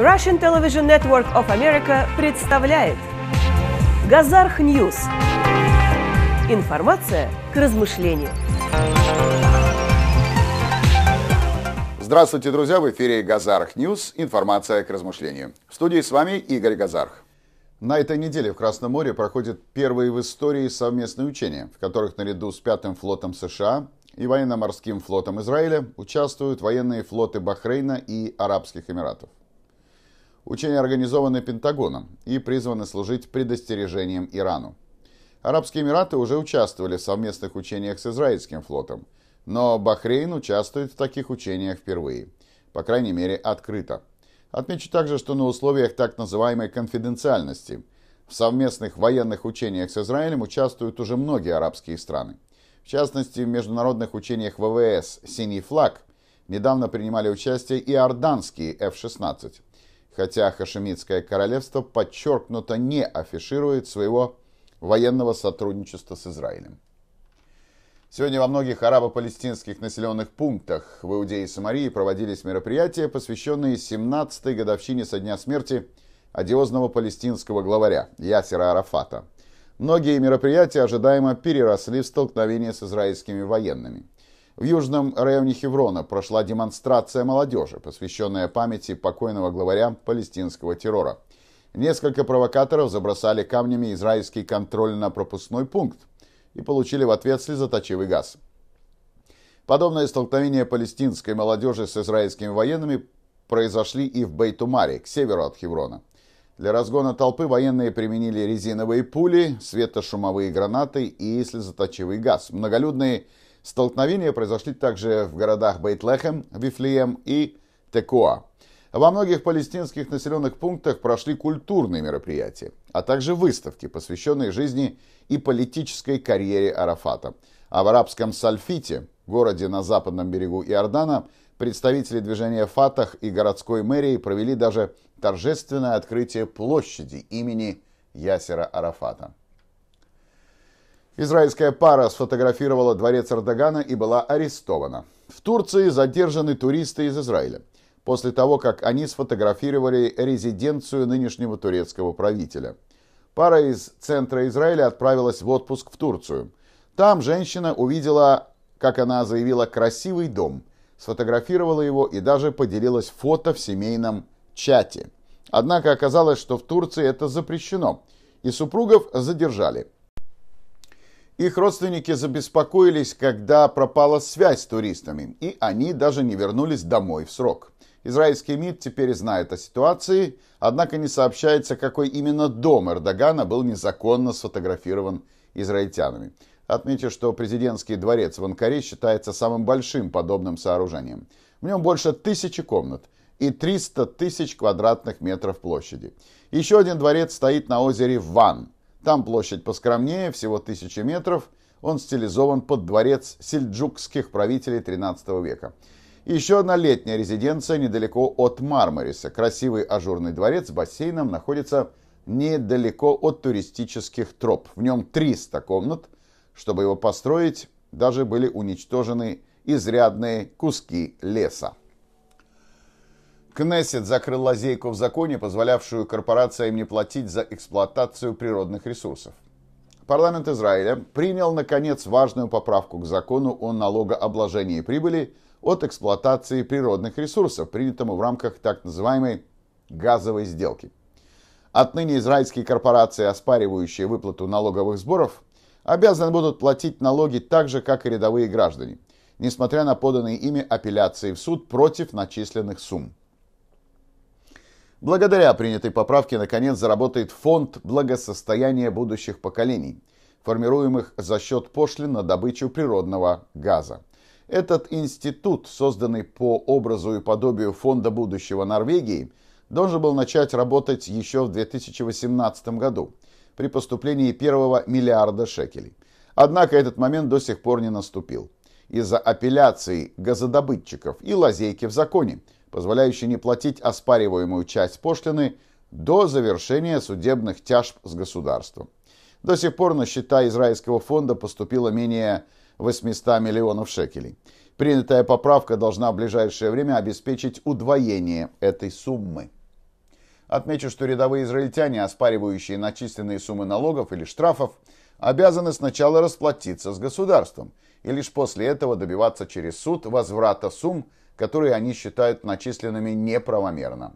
Russian Television Network of America представляет Газарх Ньюс. Информация к размышлению. Здравствуйте, друзья! В эфире Газарх Ньюс. Информация к размышлению. В студии с вами Игорь Газарх. На этой неделе в Красном море проходят первые в истории совместные учения, в которых наряду с Пятым флотом США и военно-морским флотом Израиля участвуют военные флоты Бахрейна и Арабских Эмиратов. Учения организованы Пентагоном и призваны служить предостережением Ирану. Арабские Эмираты уже участвовали в совместных учениях с израильским флотом, но Бахрейн участвует в таких учениях впервые, по крайней мере открыто. Отмечу также, что на условиях так называемой конфиденциальности в совместных военных учениях с Израилем участвуют уже многие арабские страны. В частности, в международных учениях ВВС «Синий флаг» недавно принимали участие и орданские F-16 хотя Хашемитское королевство подчеркнуто не афиширует своего военного сотрудничества с Израилем. Сегодня во многих арабо-палестинских населенных пунктах в Иудее и Самарии проводились мероприятия, посвященные 17-й годовщине со дня смерти одиозного палестинского главаря Ясера Арафата. Многие мероприятия ожидаемо переросли в столкновение с израильскими военными – в южном районе Хеврона прошла демонстрация молодежи, посвященная памяти покойного главаря палестинского террора. Несколько провокаторов забросали камнями израильский контрольно-пропускной пункт и получили в ответ слезоточивый газ. Подобные столкновения палестинской молодежи с израильскими военными произошли и в Бейтумаре, к северу от Хеврона. Для разгона толпы военные применили резиновые пули, светошумовые гранаты и слезоточивый газ. Многолюдные Столкновения произошли также в городах Бейтлехем, Вифлеем и Текоа. Во многих палестинских населенных пунктах прошли культурные мероприятия, а также выставки, посвященные жизни и политической карьере Арафата. А в арабском Сальфите, городе на западном берегу Иордана, представители движения Фатах и городской мэрии провели даже торжественное открытие площади имени Ясера Арафата. Израильская пара сфотографировала дворец Эрдогана и была арестована. В Турции задержаны туристы из Израиля после того, как они сфотографировали резиденцию нынешнего турецкого правителя. Пара из центра Израиля отправилась в отпуск в Турцию. Там женщина увидела, как она заявила, красивый дом, сфотографировала его и даже поделилась фото в семейном чате. Однако оказалось, что в Турции это запрещено, и супругов задержали – их родственники забеспокоились, когда пропала связь с туристами, и они даже не вернулись домой в срок. Израильский МИД теперь знает о ситуации, однако не сообщается, какой именно дом Эрдогана был незаконно сфотографирован израильтянами. Отмечу, что президентский дворец в Анкаре считается самым большим подобным сооружением. В нем больше тысячи комнат и 300 тысяч квадратных метров площади. Еще один дворец стоит на озере Ван – там площадь поскромнее, всего тысячи метров. Он стилизован под дворец сельджукских правителей 13 века. еще одна летняя резиденция недалеко от Мармариса. Красивый ажурный дворец с бассейном находится недалеко от туристических троп. В нем 300 комнат. Чтобы его построить, даже были уничтожены изрядные куски леса. Кнессет закрыл лазейку в законе, позволявшую корпорациям не платить за эксплуатацию природных ресурсов. Парламент Израиля принял, наконец, важную поправку к закону о налогообложении прибыли от эксплуатации природных ресурсов, принятому в рамках так называемой газовой сделки. Отныне израильские корпорации, оспаривающие выплату налоговых сборов, обязаны будут платить налоги так же, как и рядовые граждане, несмотря на поданные ими апелляции в суд против начисленных сумм. Благодаря принятой поправке, наконец, заработает фонд благосостояния будущих поколений, формируемых за счет пошлин на добычу природного газа. Этот институт, созданный по образу и подобию фонда будущего Норвегии, должен был начать работать еще в 2018 году при поступлении первого миллиарда шекелей. Однако этот момент до сих пор не наступил из-за апелляций газодобытчиков и лазейки в законе, позволяющий не платить оспариваемую часть пошлины до завершения судебных тяжб с государством. До сих пор на счета Израильского фонда поступило менее 800 миллионов шекелей. Принятая поправка должна в ближайшее время обеспечить удвоение этой суммы. Отмечу, что рядовые израильтяне, оспаривающие начисленные суммы налогов или штрафов, обязаны сначала расплатиться с государством и лишь после этого добиваться через суд возврата сумм, которые они считают начисленными неправомерно.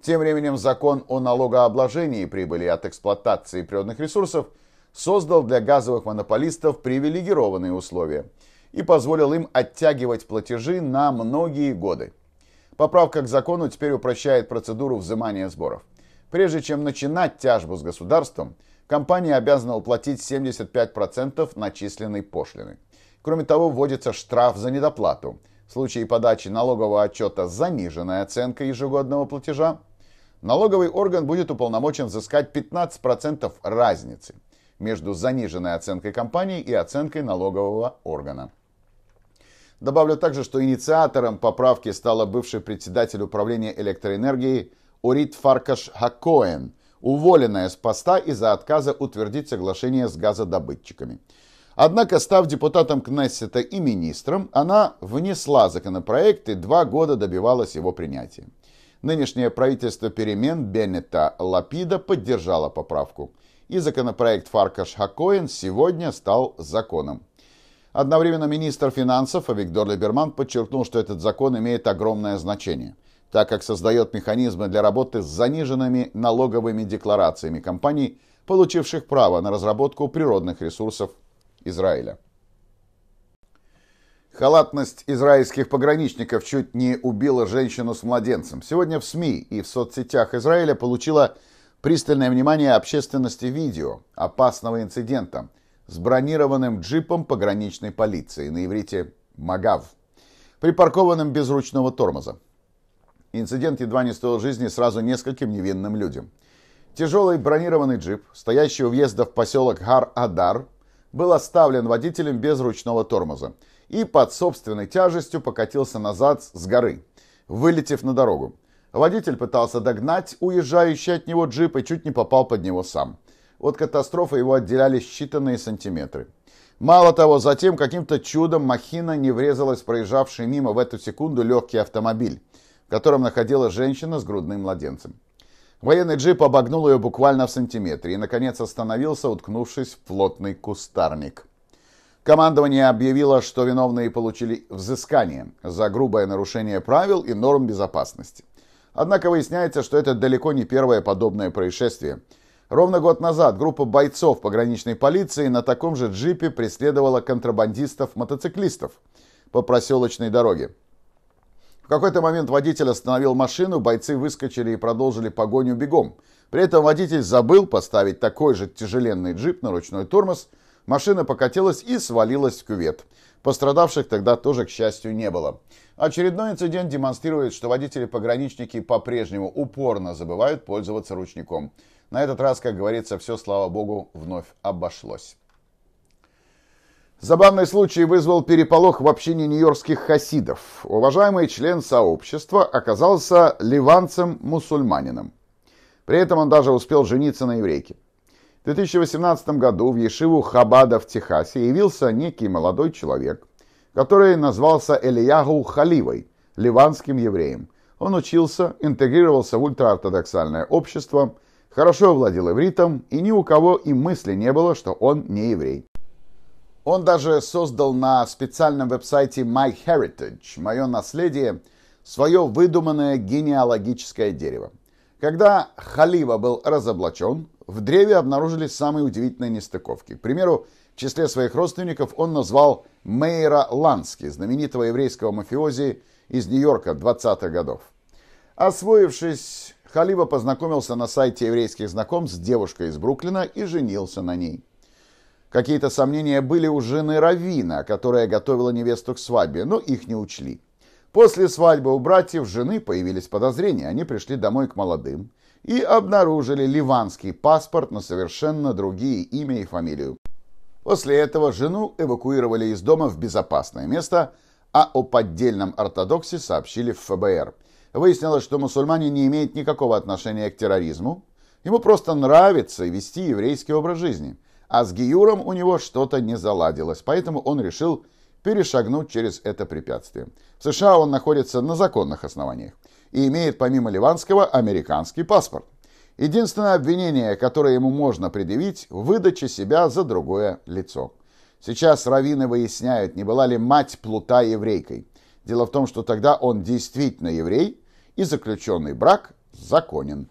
Тем временем закон о налогообложении прибыли от эксплуатации природных ресурсов создал для газовых монополистов привилегированные условия и позволил им оттягивать платежи на многие годы. Поправка к закону теперь упрощает процедуру взимания сборов. Прежде чем начинать тяжбу с государством, компания обязана уплатить 75% начисленной пошлины. Кроме того, вводится штраф за недоплату – в случае подачи налогового отчета с заниженной оценкой ежегодного платежа, налоговый орган будет уполномочен взыскать 15% разницы между заниженной оценкой компании и оценкой налогового органа. Добавлю также, что инициатором поправки стала бывший председатель управления электроэнергии Орит Фаркаш Хакоэн, уволенная с поста из-за отказа утвердить соглашение с газодобытчиками – Однако, став депутатом Кнессета и министром, она внесла законопроект и два года добивалась его принятия. Нынешнее правительство перемен Беннета Лапида поддержало поправку, и законопроект Фаркаш-Хакоин сегодня стал законом. Одновременно министр финансов Виктор Либерман подчеркнул, что этот закон имеет огромное значение, так как создает механизмы для работы с заниженными налоговыми декларациями компаний, получивших право на разработку природных ресурсов Израиля. Халатность израильских пограничников чуть не убила женщину с младенцем. Сегодня в СМИ и в соцсетях Израиля получила пристальное внимание общественности видео опасного инцидента с бронированным джипом пограничной полиции, на иврите «Магав», припаркованным без ручного тормоза. Инцидент едва не стоил жизни сразу нескольким невинным людям. Тяжелый бронированный джип, стоящий у въезда в поселок Гар-Адар, был оставлен водителем без ручного тормоза и под собственной тяжестью покатился назад с горы, вылетев на дорогу. Водитель пытался догнать уезжающий от него джип и чуть не попал под него сам. От катастрофы его отделяли считанные сантиметры. Мало того, затем каким-то чудом махина не врезалась в проезжавший мимо в эту секунду легкий автомобиль, в котором находилась женщина с грудным младенцем. Военный джип обогнул ее буквально в сантиметре и, наконец, остановился, уткнувшись в плотный кустарник. Командование объявило, что виновные получили взыскание за грубое нарушение правил и норм безопасности. Однако выясняется, что это далеко не первое подобное происшествие. Ровно год назад группа бойцов пограничной полиции на таком же джипе преследовала контрабандистов-мотоциклистов по проселочной дороге. В какой-то момент водитель остановил машину, бойцы выскочили и продолжили погоню бегом. При этом водитель забыл поставить такой же тяжеленный джип на ручной тормоз, машина покатилась и свалилась в кювет. Пострадавших тогда тоже, к счастью, не было. Очередной инцидент демонстрирует, что водители-пограничники по-прежнему упорно забывают пользоваться ручником. На этот раз, как говорится, все, слава богу, вновь обошлось. Забавный случай вызвал переполох в общине нью-йоркских хасидов. Уважаемый член сообщества оказался ливанцем-мусульманином. При этом он даже успел жениться на еврейке. В 2018 году в Ешиву Хабада в Техасе явился некий молодой человек, который назвался Элиягу Халивой, ливанским евреем. Он учился, интегрировался в ультраортодоксальное общество, хорошо владел ивритом, и ни у кого и мысли не было, что он не еврей. Он даже создал на специальном веб-сайте MyHeritage, мое наследие, свое выдуманное генеалогическое дерево. Когда Халива был разоблачен, в древе обнаружились самые удивительные нестыковки. К примеру, в числе своих родственников он назвал Мейра Лански, знаменитого еврейского мафиози из Нью-Йорка 20-х годов. Освоившись, Халива познакомился на сайте еврейских знакомств с девушкой из Бруклина и женился на ней. Какие-то сомнения были у жены Равина, которая готовила невесту к свадьбе, но их не учли. После свадьбы у братьев жены появились подозрения, они пришли домой к молодым и обнаружили ливанский паспорт на совершенно другие имя и фамилию. После этого жену эвакуировали из дома в безопасное место, а о поддельном ортодоксе сообщили в ФБР. Выяснилось, что мусульманин не имеет никакого отношения к терроризму, ему просто нравится вести еврейский образ жизни – а с Гиюром у него что-то не заладилось, поэтому он решил перешагнуть через это препятствие. В США он находится на законных основаниях и имеет помимо ливанского американский паспорт. Единственное обвинение, которое ему можно предъявить – выдача себя за другое лицо. Сейчас раввины выясняют, не была ли мать Плута еврейкой. Дело в том, что тогда он действительно еврей, и заключенный брак законен.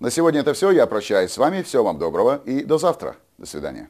На сегодня это все. Я прощаюсь с вами. Всего вам доброго и до завтра. До свидания.